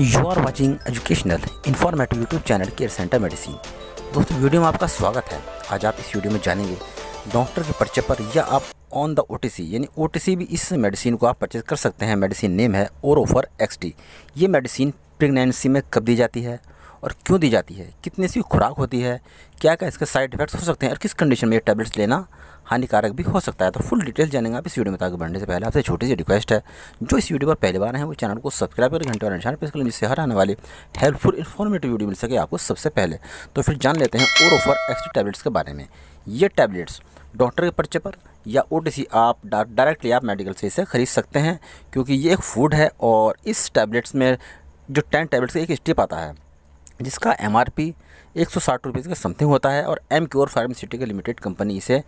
you are watching educational informative YouTube channel care centre medicine दोस्तों video में आपका स्वागत है आज आप इस वीडियो में जानेंगे डॉक्टर के पर्चे पर या आप ऑन द ओ यानी ओ भी इस मेडिसिन को आप परचेज कर सकते हैं मेडिसिन नेम है ओफर एक्स ये मेडिसिन प्रेगनेंसी में कब दी जाती है और क्यों दी जाती है कितनी सी खुराक होती है क्या क्या इसके साइड इफेक्ट्स हो सकते हैं और किस कंडीशन में ये टैबलेट्स लेना हानिकारक भी हो सकता है तो फुल डिटेल जानेंगे आप इस वीडियो में तो आगे बढ़ने से पहले आपसे छोटी सी रिक्वेस्ट है जो इस वीडियो पर पहले बार है वो चैनल को सब्सक्राइब कर घंटे और निशान पर इसके जिससे हर आने वाली हेल्पफुल इन्फॉर्मेटिव वीडियो मिल सके आपको सबसे पहले तो फिर जान लेते हैं और ऑफर एक्सट्री टैबलेट्स के बारे में ये टैबलेट्स डॉक्टर के पर्चे पर या ओ आप डायरेक्टली आप मेडिकल से इसे ख़रीद सकते हैं क्योंकि ये एक फूड है और इस टैबलेट्स में जो टेन टैबलेट्स का एक स्टेप आता है जिसका एम आर पी एक सौ साठ रुपये का समथिंग होता है और Emcure pharmaceutical limited company इसे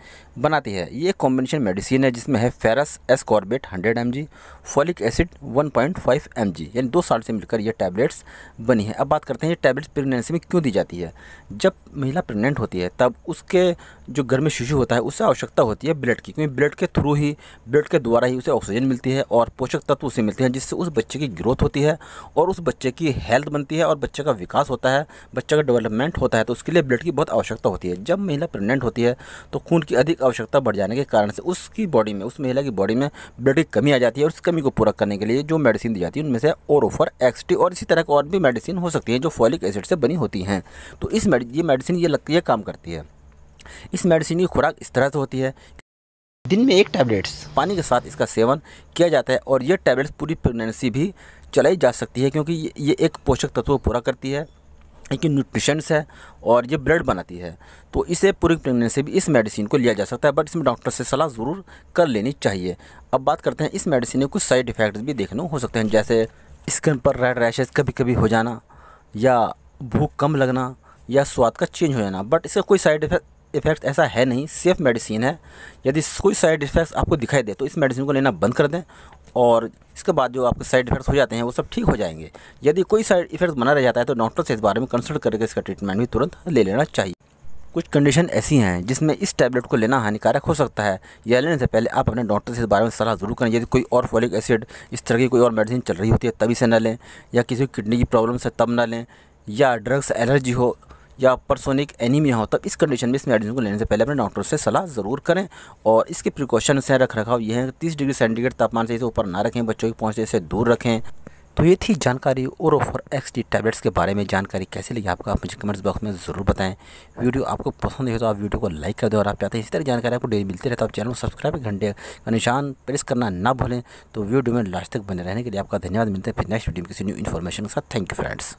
बनाती है ये कॉम्बिनेशन मेडिसिन है जिसमें है ferrous ascorbate hundred M G folic acid one point five M G यानी दो साल से मिलकर ये टैबलेट्स बनी है अब बात करते हैं ये टैबलेट्स प्रेगनेंसी में क्यों दी जाती है जब महिला प्रेगनेंट होती है तब उसके जो घर में शिशु होता है उससे आवश्यकता होती है ब्लड की क्योंकि ब्लड के थ्रू ही ब्लड के द्वारा ही उसे ऑक्सीजन मिलती है और पोषक तत्व उसे मिलते हैं जिससे उस बच्चे की ग्रोथ होती है और उस बच्चे की हेल्थ बनती है और बच्चे का विकास होता है होता है बच्चे का डेवलपमेंट होता है तो उसके लिए ब्लड की बहुत आवश्यकता होती है जब महिला प्रेगनेंट होती है तो खून की अधिक आवश्यकता बढ़ जाने के कारण से उसकी बॉडी में उस महिला की बॉडी में ब्लड की कमी आ जाती है और उस कमी को पूरा करने के लिए जो मेडिसिन दी जाती है उनमें से ओरोफर एक्सटी और इसी तरह की और भी मेडिसिन हो सकती है जो फॉलिक एसिड से बनी होती हैं तो इस ये मेडिसिन ये लगती है काम करती है इस मेडिसिन की खुराक इस तरह से होती है दिन में एक टैबलेट्स पानी के साथ इसका सेवन किया जाता है और ये टैबलेट्स पूरी प्रेगनेंसी भी चलाई जा सकती है क्योंकि ये एक पोषक तत्व पूरा करती है इनकी न्यूट्रिशंस है और ये ब्लड बनाती है तो इसे पूरी प्रेगनेंसी भी इस मेडिसिन को लिया जा सकता है बट इसमें डॉक्टर से सलाह ज़रूर कर लेनी चाहिए अब बात करते हैं इस मेडिसिन में कुछ साइड इफ़ेक्ट्स भी देखने हो सकते हैं जैसे स्किन पर रेड रैशेज़ कभी कभी हो जाना या भूख कम लगना या स्वाद का चेंज हो जाना बट इसका कोई साइड इफेक्ट इफेक्ट ऐसा है नहीं सेफ मेडिसिन है यदि कोई साइड इफेक्ट्स आपको दिखाई दे तो इस मेडिसिन को लेना बंद कर दें और इसके बाद जो आपके साइड इफेक्ट्स हो जाते हैं वो सब ठीक हो जाएंगे यदि कोई साइड इफेक्ट्स बना रह जाता है तो डॉक्टर से इस बारे में कंसल्ट करके इसका ट्रीटमेंट भी तुरंत ले लेना चाहिए कुछ कंडीशन ऐसी हैं जिसमें इस टैबलेट को लेना हानिकारक हो सकता है यह लेने से पहले आप अपने डॉक्टर से इस बारे में सलाह ज़रूर करें यदि कोई और फॉलिक एसिड इस तरह की कोई और मेडिसिन चल रही होती है तभी से ना लें या किसी किडनी की प्रॉब्लम से तब ना लें या ड्रग्स एलर्जी हो या परसोनिक एनीमिया हो तब इस कंडीशन में इस मेडिसिन को लेने से पहले अपने डॉक्टर से सलाह ज़रूर करें और इसके प्रिकॉशन से रख रखाव यह है तीस डिग्री सेंटीग्रेड तापमान से इसे ऊपर ना रखें बच्चों की पहुँचने से दूर रखें तो ये थी जानकारी और ओफर एक्स डी टैबलेट्स के बारे में जानकारी कैसे लगी आपको आप मुझे कमेंट्स बॉक्स में ज़रूर बताएं वीडियो आपको पसंद है तो आप वीडियो को लाइक कर दें और आप चाहते हैं इसी तरह जानकारी आपको डेली मिलती रहे तो आप चैनल को सब्सक्राइब घंटे का निशान प्रेस करना ना भूलें तो वीडियो में लास्ट तक बने रहने के लिए आपका धन्यवाद मिलते हैं फिर नेक्स्ट वीडियो में किसी न्यू इन्फॉर्मेशन के साथ थैंक यू फ्रेंड्स